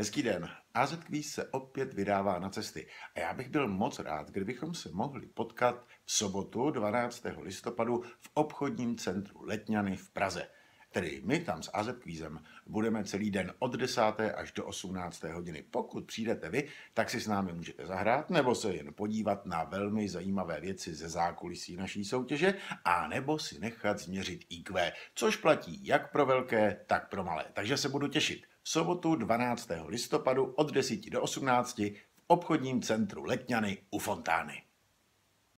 Hezký den. AZ Quiz se opět vydává na cesty a já bych byl moc rád, kdybychom se mohli potkat v sobotu 12. listopadu v obchodním centru Letňany v Praze. Tedy my tam s AZ Kvízem budeme celý den od 10. až do 18. hodiny. Pokud přijdete vy, tak si s námi můžete zahrát nebo se jen podívat na velmi zajímavé věci ze zákulisí naší soutěže a nebo si nechat změřit IQ, což platí jak pro velké, tak pro malé. Takže se budu těšit. V sobotu 12. listopadu od 10 do 18 v obchodním centru Letňany u Fontány.